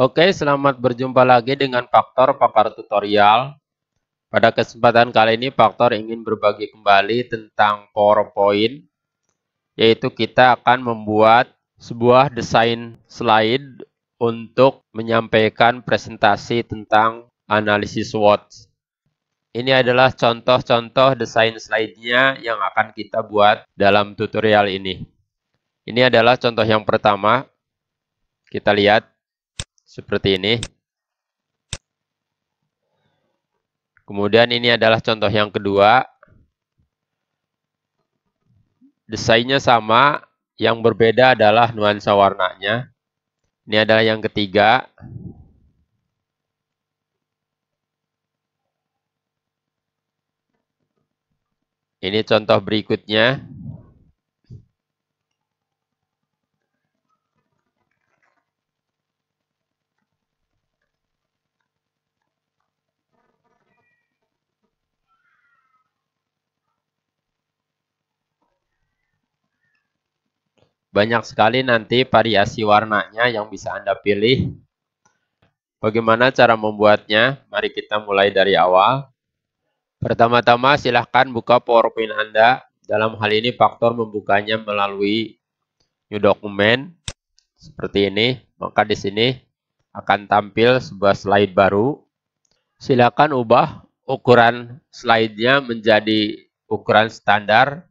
Oke, selamat berjumpa lagi dengan Faktor Pakar Tutorial. Pada kesempatan kali ini, Faktor ingin berbagi kembali tentang PowerPoint, yaitu kita akan membuat sebuah desain slide untuk menyampaikan presentasi tentang analisis SWOT. Ini adalah contoh-contoh desain slide-nya yang akan kita buat dalam tutorial ini. Ini adalah contoh yang pertama. Kita lihat seperti ini. Kemudian ini adalah contoh yang kedua. Desainnya sama, yang berbeda adalah nuansa warnanya. Ini adalah yang ketiga. Ini contoh berikutnya. Banyak sekali nanti variasi warnanya yang bisa Anda pilih. Bagaimana cara membuatnya? Mari kita mulai dari awal. Pertama-tama silahkan buka PowerPoint Anda. Dalam hal ini faktor membukanya melalui new document seperti ini. Maka di sini akan tampil sebuah slide baru. Silakan ubah ukuran slide-nya menjadi ukuran standar.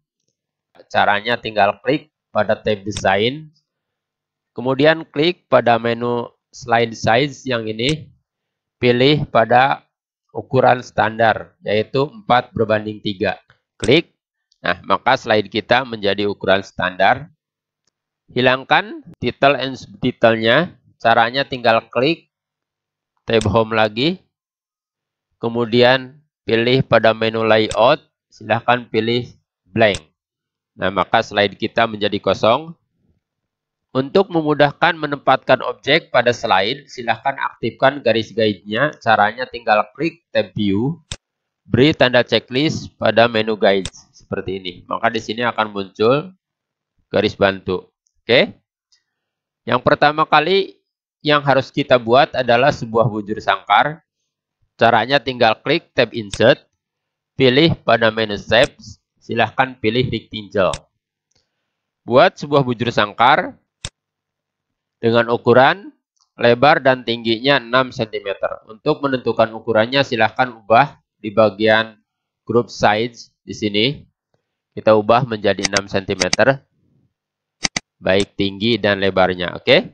Caranya tinggal klik pada tab design. Kemudian klik pada menu slide size yang ini. Pilih pada ukuran standar yaitu 4 berbanding 3. Klik. Nah, maka slide kita menjadi ukuran standar. Hilangkan title and subtitlenya. Caranya tinggal klik tab home lagi. Kemudian pilih pada menu layout. Silahkan pilih blank. Nah, maka slide kita menjadi kosong. Untuk memudahkan menempatkan objek pada slide, silahkan aktifkan garis guide-nya. Caranya tinggal klik tab view, beri tanda checklist pada menu guide seperti ini. Maka di sini akan muncul garis bantu. Oke. Yang pertama kali yang harus kita buat adalah sebuah bujur sangkar. Caranya tinggal klik tab insert, pilih pada menu shapes, silahkan pilih rig tinjau. Buat sebuah bujur sangkar dengan ukuran lebar dan tingginya 6 cm. Untuk menentukan ukurannya silahkan ubah di bagian group size di sini. Kita ubah menjadi 6 cm. Baik tinggi dan lebarnya, oke? Okay?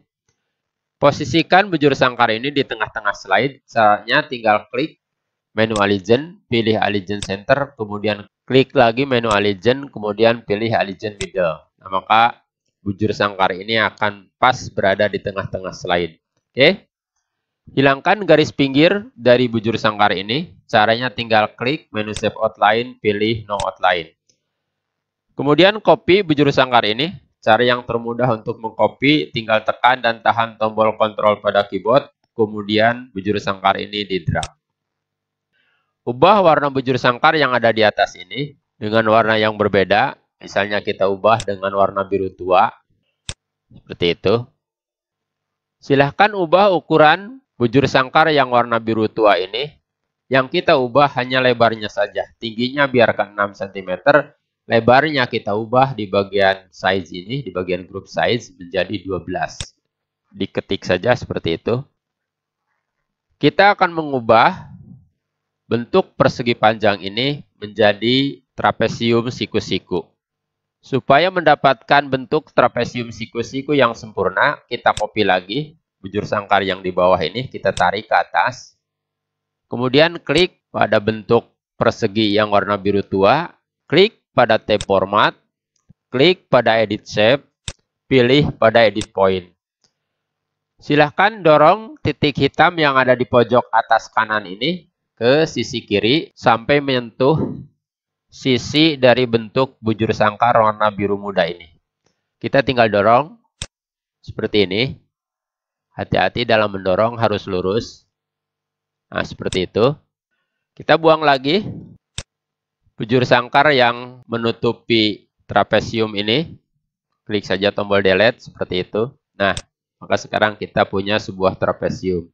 Posisikan bujur sangkar ini di tengah-tengah slide. Caranya tinggal klik menu Allegiant, pilih Allegiant Center, kemudian Klik lagi menu Allegiant, kemudian pilih Allegiant Middle. Nah, maka bujur sangkar ini akan pas berada di tengah-tengah slide. Oke. Okay? Hilangkan garis pinggir dari bujur sangkar ini. Caranya tinggal klik menu Save Outline, pilih No Outline. Kemudian copy bujur sangkar ini. Cara yang termudah untuk mengcopy, tinggal tekan dan tahan tombol Control pada keyboard. Kemudian bujur sangkar ini di drag. Ubah warna bujur sangkar yang ada di atas ini dengan warna yang berbeda. Misalnya kita ubah dengan warna biru tua. Seperti itu. Silahkan ubah ukuran bujur sangkar yang warna biru tua ini. Yang kita ubah hanya lebarnya saja. Tingginya biarkan 6 cm. Lebarnya kita ubah di bagian size ini, di bagian group size menjadi 12. Diketik saja seperti itu. Kita akan mengubah Bentuk persegi panjang ini menjadi trapesium siku-siku. Supaya mendapatkan bentuk trapesium siku-siku yang sempurna, kita copy lagi bujur sangkar yang di bawah ini, kita tarik ke atas. Kemudian klik pada bentuk persegi yang warna biru tua, klik pada tab format, klik pada edit shape, pilih pada edit point. Silahkan dorong titik hitam yang ada di pojok atas kanan ini ke sisi kiri sampai menyentuh sisi dari bentuk bujur sangkar warna biru muda ini. Kita tinggal dorong seperti ini. Hati-hati dalam mendorong harus lurus. Nah, seperti itu. Kita buang lagi bujur sangkar yang menutupi trapesium ini. Klik saja tombol delete seperti itu. Nah, maka sekarang kita punya sebuah trapesium.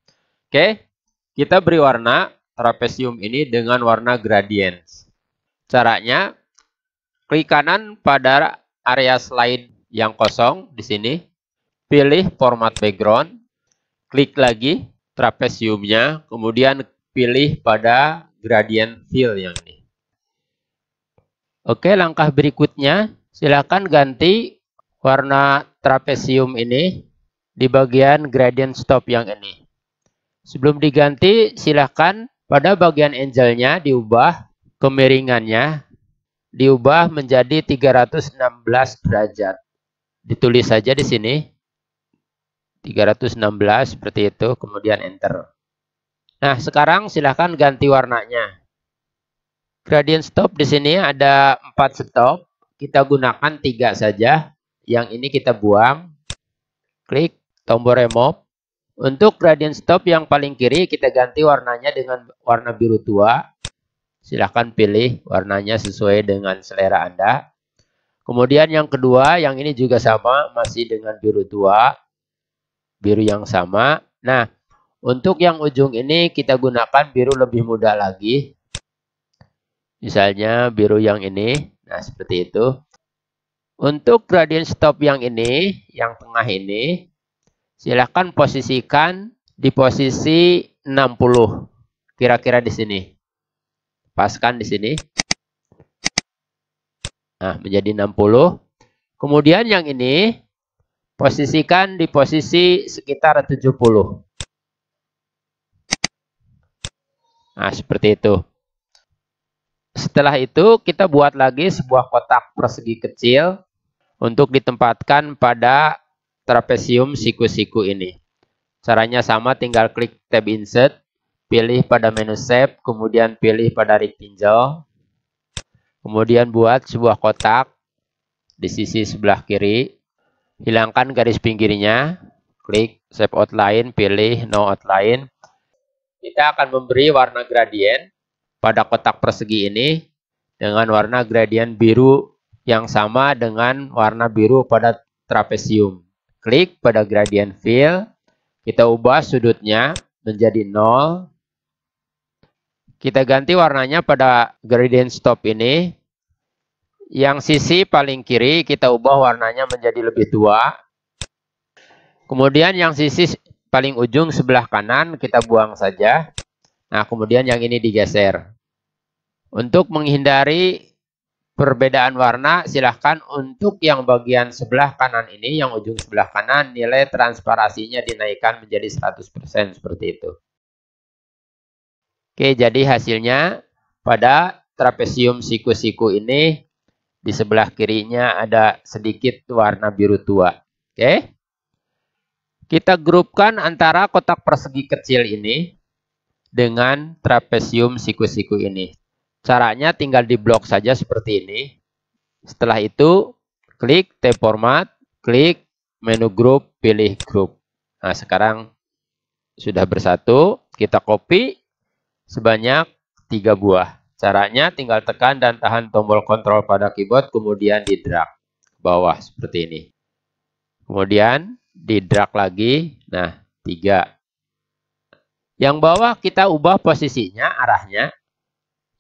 Oke, kita beri warna trapesium ini dengan warna gradient. Caranya, klik kanan pada area slide yang kosong di sini, pilih format background, klik lagi trapesiumnya, kemudian pilih pada gradient fill yang ini. Oke, langkah berikutnya, silakan ganti warna trapesium ini di bagian gradient stop yang ini. Sebelum diganti, silakan pada bagian angelnya diubah kemiringannya diubah menjadi 316 derajat. Ditulis saja di sini. 316 seperti itu, kemudian enter. Nah, sekarang silahkan ganti warnanya. Gradient stop di sini ada 4 stop. Kita gunakan 3 saja. Yang ini kita buang. Klik tombol remove. Untuk gradient stop yang paling kiri kita ganti warnanya dengan warna biru tua. Silahkan pilih warnanya sesuai dengan selera Anda. Kemudian yang kedua, yang ini juga sama, masih dengan biru tua. Biru yang sama. Nah, untuk yang ujung ini kita gunakan biru lebih muda lagi. Misalnya biru yang ini. Nah, seperti itu. Untuk gradient stop yang ini, yang tengah ini, Silahkan posisikan di posisi 60. Kira-kira di sini. Paskan di sini. Nah, menjadi 60. Kemudian yang ini posisikan di posisi sekitar 70. Nah, seperti itu. Setelah itu kita buat lagi sebuah kotak persegi kecil untuk ditempatkan pada trapesium siku-siku ini. Caranya sama, tinggal klik tab insert, pilih pada menu shape, kemudian pilih pada rectangle kemudian buat sebuah kotak di sisi sebelah kiri, hilangkan garis pinggirnya, klik shape outline, pilih no outline. Kita akan memberi warna gradient pada kotak persegi ini dengan warna gradient biru yang sama dengan warna biru pada trapesium. Klik pada gradient fill. Kita ubah sudutnya menjadi 0. Kita ganti warnanya pada gradient stop ini. Yang sisi paling kiri kita ubah warnanya menjadi lebih tua. Kemudian yang sisi paling ujung sebelah kanan kita buang saja. Nah, kemudian yang ini digeser. Untuk menghindari perbedaan warna silahkan untuk yang bagian sebelah kanan ini, yang ujung sebelah kanan nilai transparasinya dinaikkan menjadi 100% seperti itu. Oke, jadi hasilnya pada trapesium siku-siku ini di sebelah kirinya ada sedikit warna biru tua. Oke. Kita grupkan antara kotak persegi kecil ini dengan trapesium siku-siku ini. Caranya tinggal di blok saja seperti ini. Setelah itu, klik T format, klik menu grup, pilih grup. Nah, sekarang sudah bersatu, kita copy sebanyak tiga buah. Caranya tinggal tekan dan tahan tombol kontrol pada keyboard, kemudian di drag ke bawah seperti ini. Kemudian di drag lagi, nah tiga. Yang bawah kita ubah posisinya, arahnya,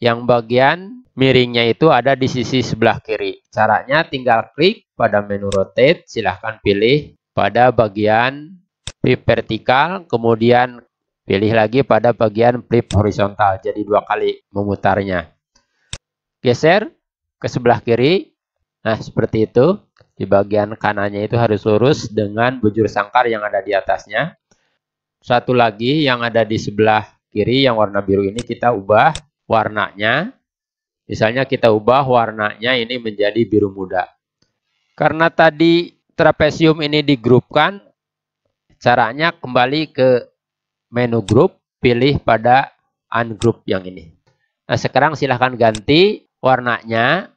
yang bagian miringnya itu ada di sisi sebelah kiri. Caranya tinggal klik pada menu rotate, silahkan pilih pada bagian flip vertikal, kemudian pilih lagi pada bagian flip horizontal, jadi dua kali memutarnya. Geser ke sebelah kiri, nah seperti itu. Di bagian kanannya itu harus lurus dengan bujur sangkar yang ada di atasnya. Satu lagi yang ada di sebelah kiri yang warna biru ini kita ubah warnanya. Misalnya kita ubah warnanya ini menjadi biru muda. Karena tadi trapesium ini digrupkan, caranya kembali ke menu grup, pilih pada ungroup yang ini. Nah sekarang silahkan ganti warnanya.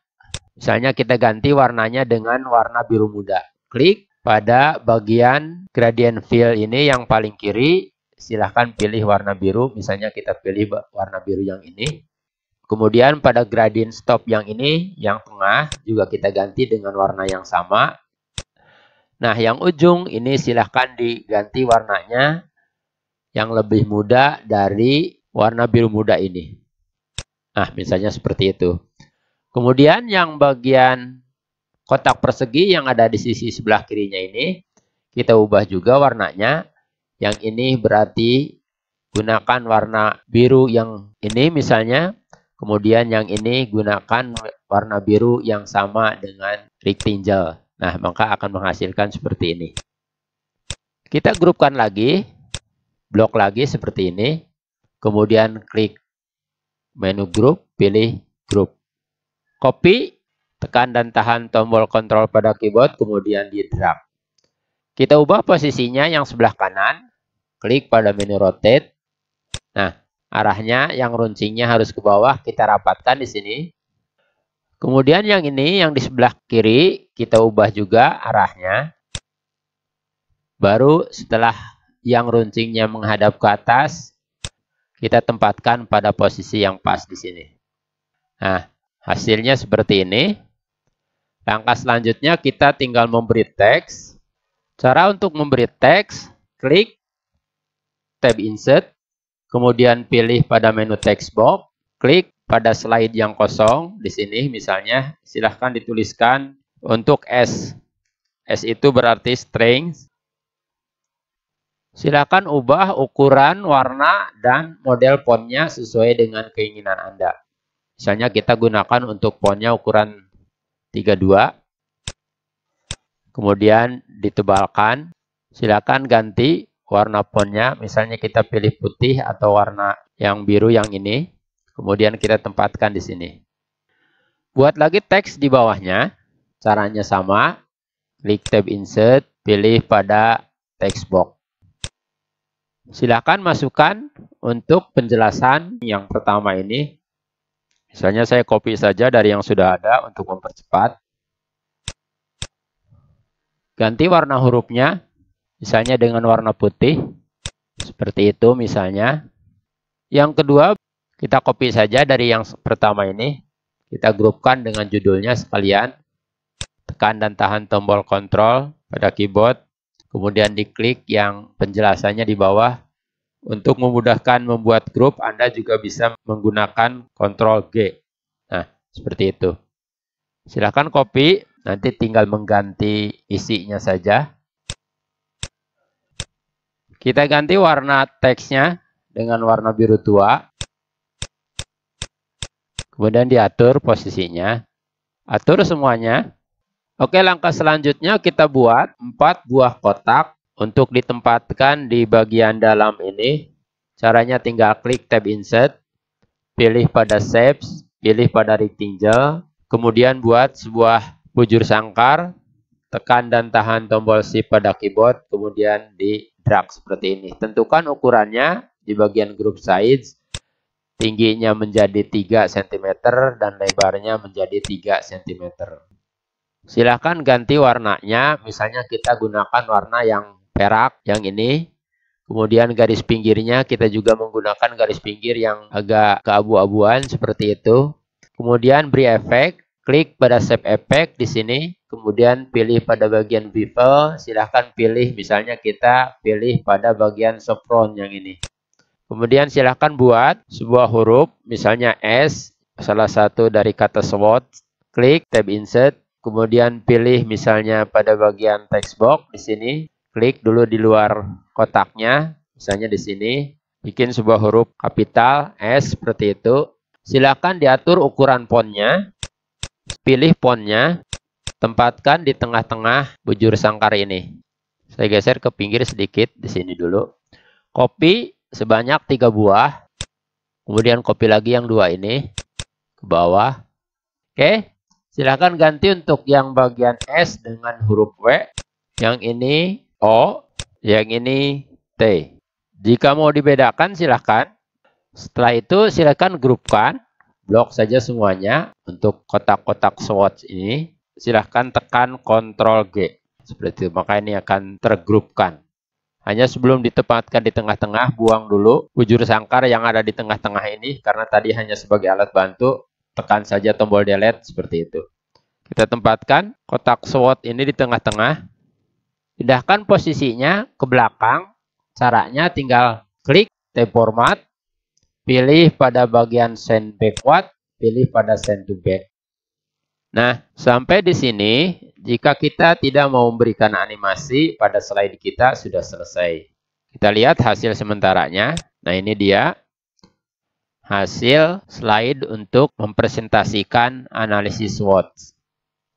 Misalnya kita ganti warnanya dengan warna biru muda. Klik pada bagian gradient fill ini yang paling kiri, silahkan pilih warna biru. Misalnya kita pilih warna biru yang ini. Kemudian pada gradient stop yang ini, yang tengah juga kita ganti dengan warna yang sama. Nah, yang ujung ini silahkan diganti warnanya yang lebih muda dari warna biru muda ini. Nah, misalnya seperti itu. Kemudian yang bagian kotak persegi yang ada di sisi sebelah kirinya ini, kita ubah juga warnanya yang ini berarti gunakan warna biru yang ini misalnya. Kemudian yang ini gunakan warna biru yang sama dengan rectangle. Nah, maka akan menghasilkan seperti ini. Kita grupkan lagi, blok lagi seperti ini. Kemudian klik menu grup, pilih grup. Copy, tekan dan tahan tombol Control pada keyboard, kemudian di drag. Kita ubah posisinya yang sebelah kanan. Klik pada menu rotate. Nah, arahnya yang runcingnya harus ke bawah. Kita rapatkan di sini. Kemudian yang ini, yang di sebelah kiri, kita ubah juga arahnya. Baru setelah yang runcingnya menghadap ke atas, kita tempatkan pada posisi yang pas di sini. Nah, hasilnya seperti ini. Langkah selanjutnya kita tinggal memberi teks. Cara untuk memberi teks, klik tab insert, kemudian pilih pada menu text box, klik pada slide yang kosong di sini misalnya, silahkan dituliskan untuk S. S itu berarti string. Silahkan ubah ukuran, warna, dan model fontnya sesuai dengan keinginan Anda. Misalnya kita gunakan untuk fontnya ukuran 32 kemudian ditebalkan. Silakan ganti warna fontnya, misalnya kita pilih putih atau warna yang biru yang ini, kemudian kita tempatkan di sini. Buat lagi teks di bawahnya, caranya sama, klik tab insert, pilih pada text box. Silakan masukkan untuk penjelasan yang pertama ini. Misalnya saya copy saja dari yang sudah ada untuk mempercepat. Ganti warna hurufnya, misalnya dengan warna putih. Seperti itu misalnya. Yang kedua, kita copy saja dari yang pertama ini. Kita grupkan dengan judulnya sekalian. Tekan dan tahan tombol kontrol pada keyboard. Kemudian diklik yang penjelasannya di bawah. Untuk memudahkan membuat grup, Anda juga bisa menggunakan kontrol G. Nah, seperti itu. Silahkan copy Nanti tinggal mengganti isinya saja. Kita ganti warna teksnya dengan warna biru tua. Kemudian diatur posisinya. Atur semuanya. Oke, langkah selanjutnya kita buat 4 buah kotak untuk ditempatkan di bagian dalam ini. Caranya tinggal klik tab insert, pilih pada shapes, pilih pada rectangle, kemudian buat sebuah bujur sangkar, tekan dan tahan tombol shift pada keyboard, kemudian di drag seperti ini. Tentukan ukurannya di bagian group size, tingginya menjadi 3 cm dan lebarnya menjadi 3 cm. Silahkan ganti warnanya, misalnya kita gunakan warna yang perak, yang ini. Kemudian garis pinggirnya kita juga menggunakan garis pinggir yang agak keabu-abuan seperti itu. Kemudian beri efek, Klik pada save effect di sini, kemudian pilih pada bagian bevel, silahkan pilih misalnya kita pilih pada bagian sopron yang ini. Kemudian silahkan buat sebuah huruf, misalnya S, salah satu dari kata SWOT. Klik tab insert, kemudian pilih misalnya pada bagian text box di sini, klik dulu di luar kotaknya, misalnya di sini, bikin sebuah huruf kapital S seperti itu. Silahkan diatur ukuran fontnya. Pilih fontnya, tempatkan di tengah-tengah bujur sangkar ini. Saya geser ke pinggir sedikit di sini dulu. Kopi sebanyak tiga buah. Kemudian kopi lagi yang dua ini ke bawah. Oke, silahkan ganti untuk yang bagian S dengan huruf W. Yang ini O, yang ini T. Jika mau dibedakan silahkan. Setelah itu silahkan grupkan blok saja semuanya untuk kotak-kotak swatch ini. Silahkan tekan Ctrl G. Seperti itu, maka ini akan tergrupkan. Hanya sebelum ditempatkan di tengah-tengah, buang dulu bujur sangkar yang ada di tengah-tengah ini, karena tadi hanya sebagai alat bantu, tekan saja tombol delete seperti itu. Kita tempatkan kotak swatch ini di tengah-tengah. Pindahkan posisinya ke belakang. Caranya tinggal klik tab format, Pilih pada bagian send backward, pilih pada send to back. Nah, sampai di sini, jika kita tidak mau memberikan animasi pada slide kita sudah selesai. Kita lihat hasil sementaranya. Nah, ini dia hasil slide untuk mempresentasikan analisis SWOT.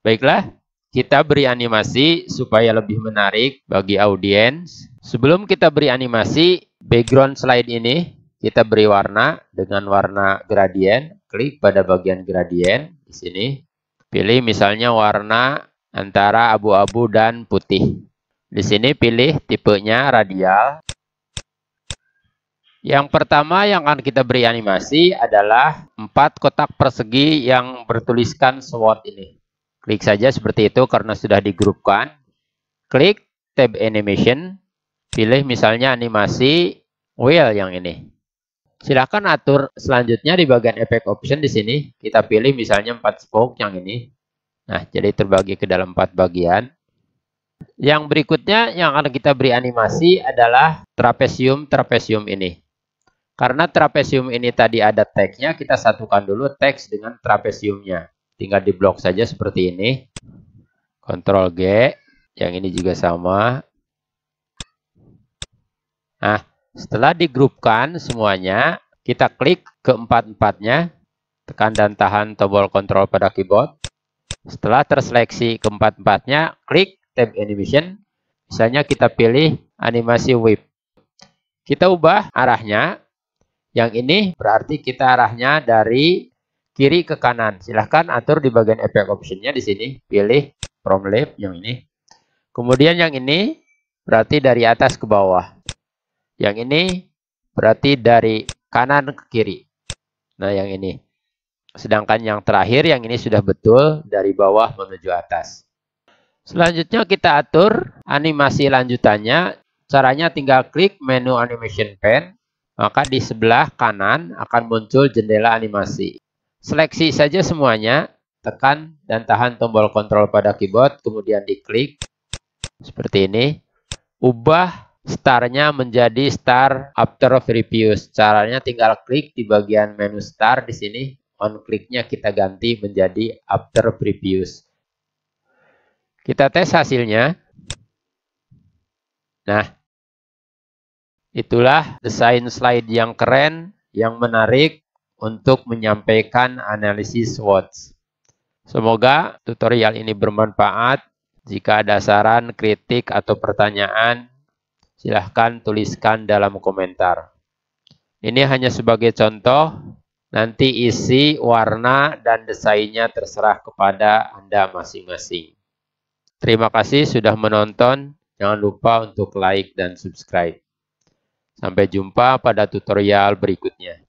Baiklah, kita beri animasi supaya lebih menarik bagi audiens. Sebelum kita beri animasi, background slide ini kita beri warna dengan warna gradien. Klik pada bagian gradien di sini. Pilih misalnya warna antara abu-abu dan putih. Di sini pilih tipenya radial. Yang pertama yang akan kita beri animasi adalah empat kotak persegi yang bertuliskan SWOT ini. Klik saja seperti itu karena sudah digrupkan. Klik tab animation, pilih misalnya animasi wheel yang ini. Silahkan atur selanjutnya di bagian efek option di sini. Kita pilih misalnya 4 spoke yang ini. Nah, jadi terbagi ke dalam 4 bagian. Yang berikutnya yang akan kita beri animasi adalah trapesium-trapesium ini. Karena trapesium ini tadi ada teksnya, kita satukan dulu teks dengan trapesiumnya. Tinggal di blok saja seperti ini. Ctrl G. Yang ini juga sama. Nah, setelah digrupkan semuanya, kita klik keempat-empatnya, tekan dan tahan tombol kontrol pada keyboard. Setelah terseleksi keempat-empatnya, klik tab animation. Misalnya kita pilih animasi whip. Kita ubah arahnya. Yang ini berarti kita arahnya dari kiri ke kanan. Silahkan atur di bagian efek optionnya di sini. Pilih from left yang ini. Kemudian yang ini berarti dari atas ke bawah. Yang ini berarti dari kanan ke kiri. Nah, yang ini. Sedangkan yang terakhir, yang ini sudah betul dari bawah menuju atas. Selanjutnya kita atur animasi lanjutannya. Caranya tinggal klik menu animation pen. Maka di sebelah kanan akan muncul jendela animasi. Seleksi saja semuanya. Tekan dan tahan tombol kontrol pada keyboard. Kemudian diklik. Seperti ini. Ubah starnya menjadi star after of reviews. Caranya tinggal klik di bagian menu star di sini. On kliknya kita ganti menjadi after Previews. Kita tes hasilnya. Nah, itulah desain slide yang keren, yang menarik untuk menyampaikan analisis watch. Semoga tutorial ini bermanfaat. Jika ada saran, kritik, atau pertanyaan, Silahkan tuliskan dalam komentar. Ini hanya sebagai contoh, nanti isi, warna, dan desainnya terserah kepada Anda masing-masing. Terima kasih sudah menonton. Jangan lupa untuk like dan subscribe. Sampai jumpa pada tutorial berikutnya.